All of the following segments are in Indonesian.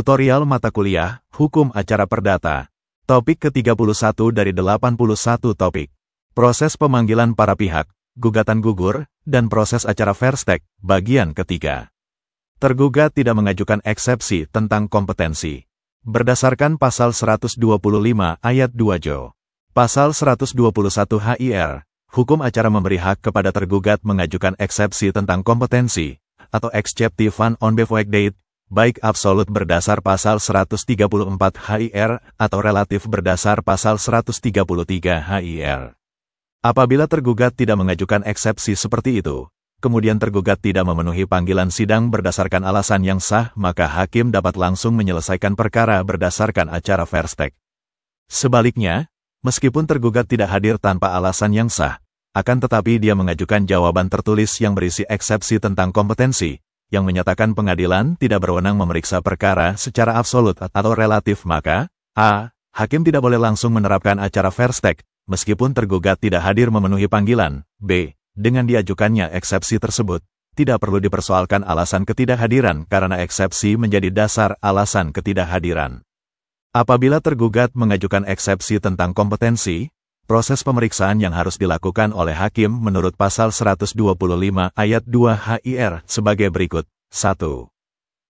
Tutorial mata kuliah, Hukum Acara Perdata. Topik ke-31 dari 81 topik. Proses pemanggilan para pihak, gugatan gugur, dan proses acara verstek, bagian ketiga. Tergugat tidak mengajukan eksepsi tentang kompetensi. Berdasarkan pasal 125 ayat 2 Jo. Pasal 121 HIR, hukum acara memberi hak kepada tergugat mengajukan eksepsi tentang kompetensi, atau exceptive van on date, baik absolut berdasar pasal 134 HIR atau relatif berdasar pasal 133 HIR. Apabila tergugat tidak mengajukan eksepsi seperti itu, kemudian tergugat tidak memenuhi panggilan sidang berdasarkan alasan yang sah, maka hakim dapat langsung menyelesaikan perkara berdasarkan acara verstek. Sebaliknya, meskipun tergugat tidak hadir tanpa alasan yang sah, akan tetapi dia mengajukan jawaban tertulis yang berisi eksepsi tentang kompetensi, yang menyatakan pengadilan tidak berwenang memeriksa perkara secara absolut atau relatif maka, a. Hakim tidak boleh langsung menerapkan acara verstek, meskipun tergugat tidak hadir memenuhi panggilan, b. Dengan diajukannya eksepsi tersebut, tidak perlu dipersoalkan alasan ketidakhadiran karena eksepsi menjadi dasar alasan ketidakhadiran. Apabila tergugat mengajukan eksepsi tentang kompetensi, Proses pemeriksaan yang harus dilakukan oleh hakim menurut pasal 125 ayat 2 HIR sebagai berikut. 1.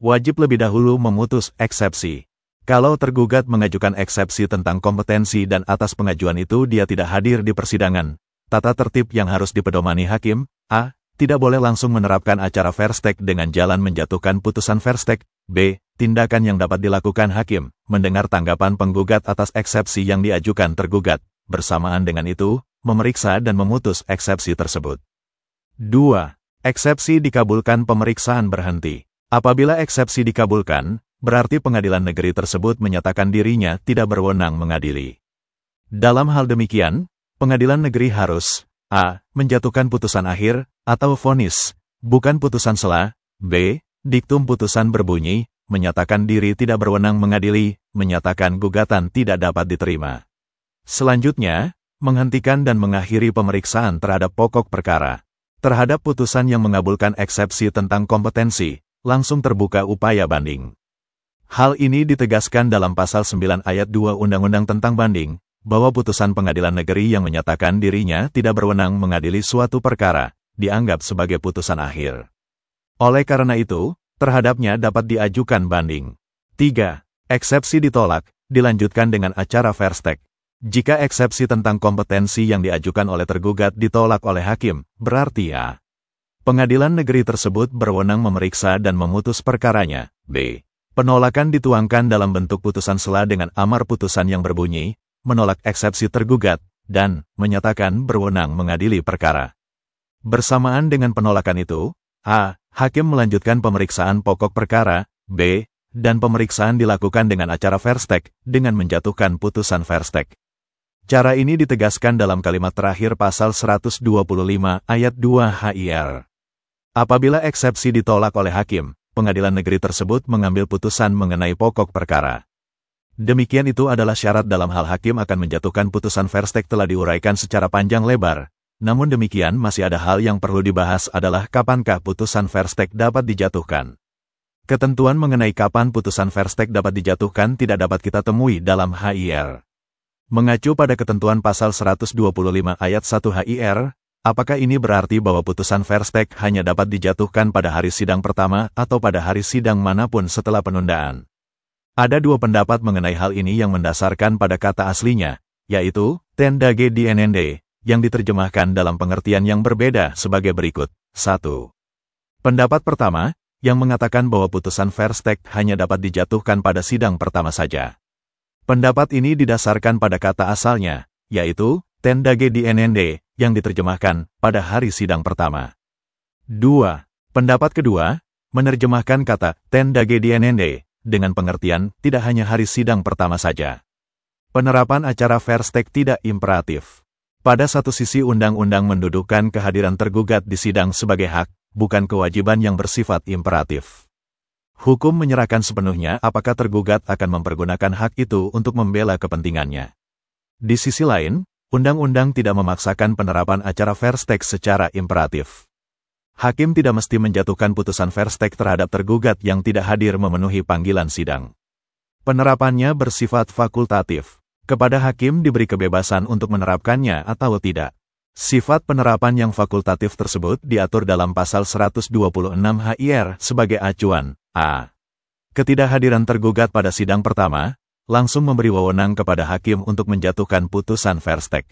Wajib lebih dahulu memutus eksepsi. Kalau tergugat mengajukan eksepsi tentang kompetensi dan atas pengajuan itu dia tidak hadir di persidangan, tata tertib yang harus dipedomani hakim, a. Tidak boleh langsung menerapkan acara verstek dengan jalan menjatuhkan putusan verstek, b. Tindakan yang dapat dilakukan hakim, mendengar tanggapan penggugat atas eksepsi yang diajukan tergugat bersamaan dengan itu, memeriksa dan memutus eksepsi tersebut. 2. Eksepsi dikabulkan pemeriksaan berhenti. Apabila eksepsi dikabulkan, berarti pengadilan negeri tersebut menyatakan dirinya tidak berwenang mengadili. Dalam hal demikian, pengadilan negeri harus A. Menjatuhkan putusan akhir atau vonis, bukan putusan sela, B. Diktum putusan berbunyi, menyatakan diri tidak berwenang mengadili, menyatakan gugatan tidak dapat diterima. Selanjutnya, menghentikan dan mengakhiri pemeriksaan terhadap pokok perkara. Terhadap putusan yang mengabulkan eksepsi tentang kompetensi, langsung terbuka upaya banding. Hal ini ditegaskan dalam pasal 9 ayat 2 Undang-Undang tentang banding, bahwa putusan pengadilan negeri yang menyatakan dirinya tidak berwenang mengadili suatu perkara, dianggap sebagai putusan akhir. Oleh karena itu, terhadapnya dapat diajukan banding. 3. Eksepsi ditolak, dilanjutkan dengan acara verstek, jika eksepsi tentang kompetensi yang diajukan oleh tergugat ditolak oleh hakim, berarti A. Ya, pengadilan negeri tersebut berwenang memeriksa dan memutus perkaranya. B. Penolakan dituangkan dalam bentuk putusan sela dengan amar putusan yang berbunyi, menolak eksepsi tergugat, dan menyatakan berwenang mengadili perkara. Bersamaan dengan penolakan itu, A. Hakim melanjutkan pemeriksaan pokok perkara, B. Dan pemeriksaan dilakukan dengan acara verstek, dengan menjatuhkan putusan verstek. Cara ini ditegaskan dalam kalimat terakhir pasal 125 ayat 2 HIR. Apabila eksepsi ditolak oleh hakim, pengadilan negeri tersebut mengambil putusan mengenai pokok perkara. Demikian itu adalah syarat dalam hal hakim akan menjatuhkan putusan Verstek telah diuraikan secara panjang lebar. Namun demikian masih ada hal yang perlu dibahas adalah kapankah putusan Verstek dapat dijatuhkan. Ketentuan mengenai kapan putusan Verstek dapat dijatuhkan tidak dapat kita temui dalam HIR. Mengacu pada ketentuan pasal 125 ayat 1 HIR, apakah ini berarti bahwa putusan Verstek hanya dapat dijatuhkan pada hari sidang pertama atau pada hari sidang manapun setelah penundaan? Ada dua pendapat mengenai hal ini yang mendasarkan pada kata aslinya, yaitu tendage DNND, yang diterjemahkan dalam pengertian yang berbeda sebagai berikut. 1. Pendapat pertama, yang mengatakan bahwa putusan Verstek hanya dapat dijatuhkan pada sidang pertama saja. Pendapat ini didasarkan pada kata asalnya, yaitu tendage di NND, yang diterjemahkan pada hari sidang pertama. 2. Pendapat kedua, menerjemahkan kata tendage di NND dengan pengertian tidak hanya hari sidang pertama saja. Penerapan acara Verstek tidak imperatif. Pada satu sisi undang-undang mendudukan kehadiran tergugat di sidang sebagai hak, bukan kewajiban yang bersifat imperatif. Hukum menyerahkan sepenuhnya apakah tergugat akan mempergunakan hak itu untuk membela kepentingannya. Di sisi lain, undang-undang tidak memaksakan penerapan acara Verstek secara imperatif. Hakim tidak mesti menjatuhkan putusan Verstek terhadap tergugat yang tidak hadir memenuhi panggilan sidang. Penerapannya bersifat fakultatif. Kepada hakim diberi kebebasan untuk menerapkannya atau tidak. Sifat penerapan yang fakultatif tersebut diatur dalam pasal 126 HIR sebagai acuan, A. Ketidakhadiran tergugat pada sidang pertama, langsung memberi wewenang kepada hakim untuk menjatuhkan putusan Verstek.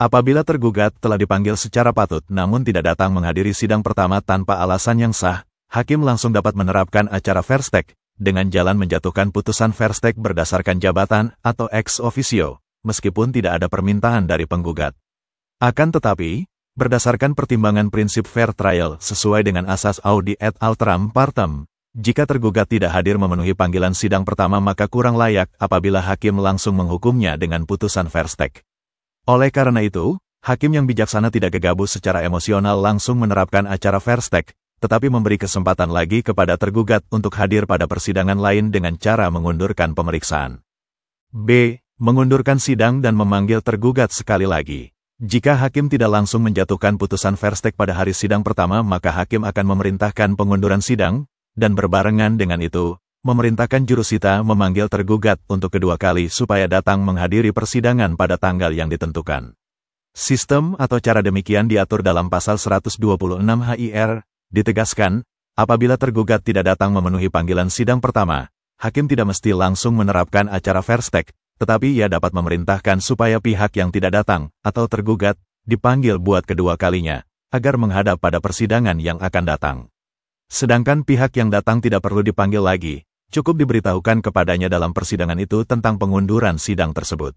Apabila tergugat telah dipanggil secara patut namun tidak datang menghadiri sidang pertama tanpa alasan yang sah, hakim langsung dapat menerapkan acara Verstek, dengan jalan menjatuhkan putusan Verstek berdasarkan jabatan atau ex officio, meskipun tidak ada permintaan dari penggugat. Akan tetapi, berdasarkan pertimbangan prinsip fair trial sesuai dengan asas audi et alteram partem, jika tergugat tidak hadir memenuhi panggilan sidang pertama maka kurang layak apabila hakim langsung menghukumnya dengan putusan verstek. Oleh karena itu, hakim yang bijaksana tidak gegabah secara emosional langsung menerapkan acara verstek, tetapi memberi kesempatan lagi kepada tergugat untuk hadir pada persidangan lain dengan cara mengundurkan pemeriksaan. B. Mengundurkan sidang dan memanggil tergugat sekali lagi. Jika hakim tidak langsung menjatuhkan putusan verstek pada hari sidang pertama maka hakim akan memerintahkan pengunduran sidang, dan berbarengan dengan itu, memerintahkan jurusita memanggil tergugat untuk kedua kali supaya datang menghadiri persidangan pada tanggal yang ditentukan. Sistem atau cara demikian diatur dalam pasal 126 HIR, ditegaskan, apabila tergugat tidak datang memenuhi panggilan sidang pertama, hakim tidak mesti langsung menerapkan acara verstek, tetapi ia dapat memerintahkan supaya pihak yang tidak datang atau tergugat dipanggil buat kedua kalinya, agar menghadap pada persidangan yang akan datang. Sedangkan pihak yang datang tidak perlu dipanggil lagi, cukup diberitahukan kepadanya dalam persidangan itu tentang pengunduran sidang tersebut.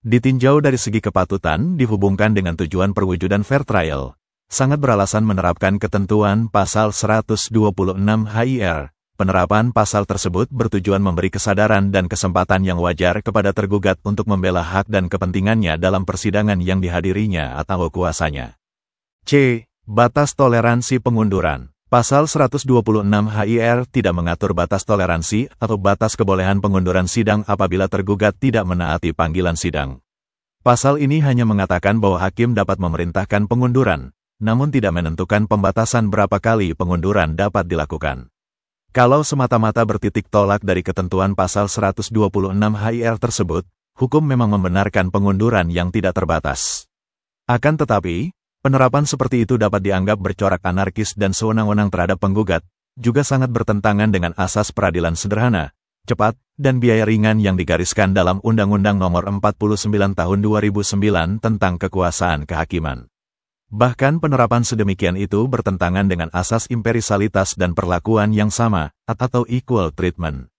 Ditinjau dari segi kepatutan dihubungkan dengan tujuan perwujudan fair trial, sangat beralasan menerapkan ketentuan pasal 126 HIR. Penerapan pasal tersebut bertujuan memberi kesadaran dan kesempatan yang wajar kepada tergugat untuk membela hak dan kepentingannya dalam persidangan yang dihadirinya atau kuasanya. C. Batas toleransi pengunduran Pasal 126 HIR tidak mengatur batas toleransi atau batas kebolehan pengunduran sidang apabila tergugat tidak menaati panggilan sidang. Pasal ini hanya mengatakan bahwa hakim dapat memerintahkan pengunduran, namun tidak menentukan pembatasan berapa kali pengunduran dapat dilakukan. Kalau semata-mata bertitik tolak dari ketentuan pasal 126 HIR tersebut, hukum memang membenarkan pengunduran yang tidak terbatas. Akan tetapi, Penerapan seperti itu dapat dianggap bercorak anarkis dan sewenang-wenang terhadap penggugat, juga sangat bertentangan dengan asas peradilan sederhana, cepat, dan biaya ringan yang digariskan dalam Undang-Undang Nomor 49 Tahun 2009 tentang Kekuasaan Kehakiman. Bahkan penerapan sedemikian itu bertentangan dengan asas imperisalitas dan perlakuan yang sama, atau equal treatment.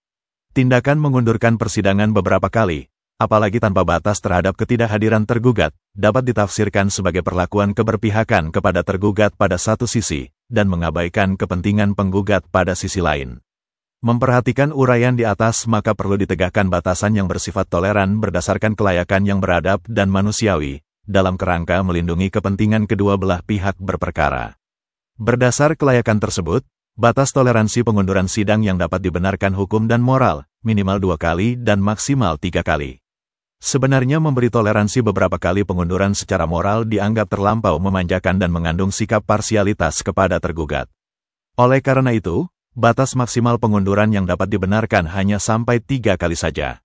Tindakan mengundurkan persidangan beberapa kali, apalagi tanpa batas terhadap ketidakhadiran tergugat, dapat ditafsirkan sebagai perlakuan keberpihakan kepada tergugat pada satu sisi, dan mengabaikan kepentingan penggugat pada sisi lain. Memperhatikan uraian di atas maka perlu ditegakkan batasan yang bersifat toleran berdasarkan kelayakan yang beradab dan manusiawi, dalam kerangka melindungi kepentingan kedua belah pihak berperkara. Berdasar kelayakan tersebut, batas toleransi pengunduran sidang yang dapat dibenarkan hukum dan moral, minimal dua kali dan maksimal tiga kali. Sebenarnya memberi toleransi beberapa kali pengunduran secara moral dianggap terlampau memanjakan dan mengandung sikap parsialitas kepada tergugat. Oleh karena itu, batas maksimal pengunduran yang dapat dibenarkan hanya sampai tiga kali saja.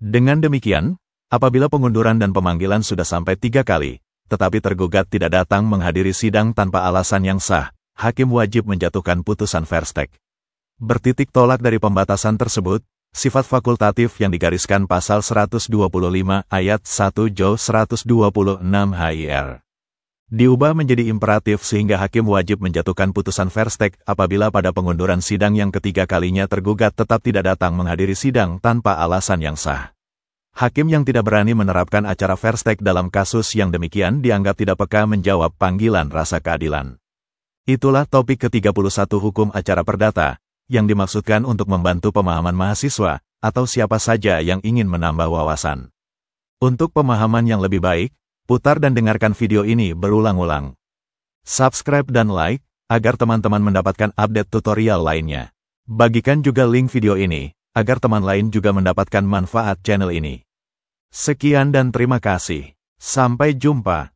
Dengan demikian, apabila pengunduran dan pemanggilan sudah sampai tiga kali, tetapi tergugat tidak datang menghadiri sidang tanpa alasan yang sah, hakim wajib menjatuhkan putusan verstek. Bertitik tolak dari pembatasan tersebut, sifat fakultatif yang digariskan pasal 125 ayat 1 Jo 126 HIR. Diubah menjadi imperatif sehingga hakim wajib menjatuhkan putusan Verstek apabila pada pengunduran sidang yang ketiga kalinya tergugat tetap tidak datang menghadiri sidang tanpa alasan yang sah. Hakim yang tidak berani menerapkan acara Verstek dalam kasus yang demikian dianggap tidak peka menjawab panggilan rasa keadilan. Itulah topik ke-31 hukum acara perdata, yang dimaksudkan untuk membantu pemahaman mahasiswa atau siapa saja yang ingin menambah wawasan. Untuk pemahaman yang lebih baik, putar dan dengarkan video ini berulang-ulang. Subscribe dan like, agar teman-teman mendapatkan update tutorial lainnya. Bagikan juga link video ini, agar teman lain juga mendapatkan manfaat channel ini. Sekian dan terima kasih. Sampai jumpa.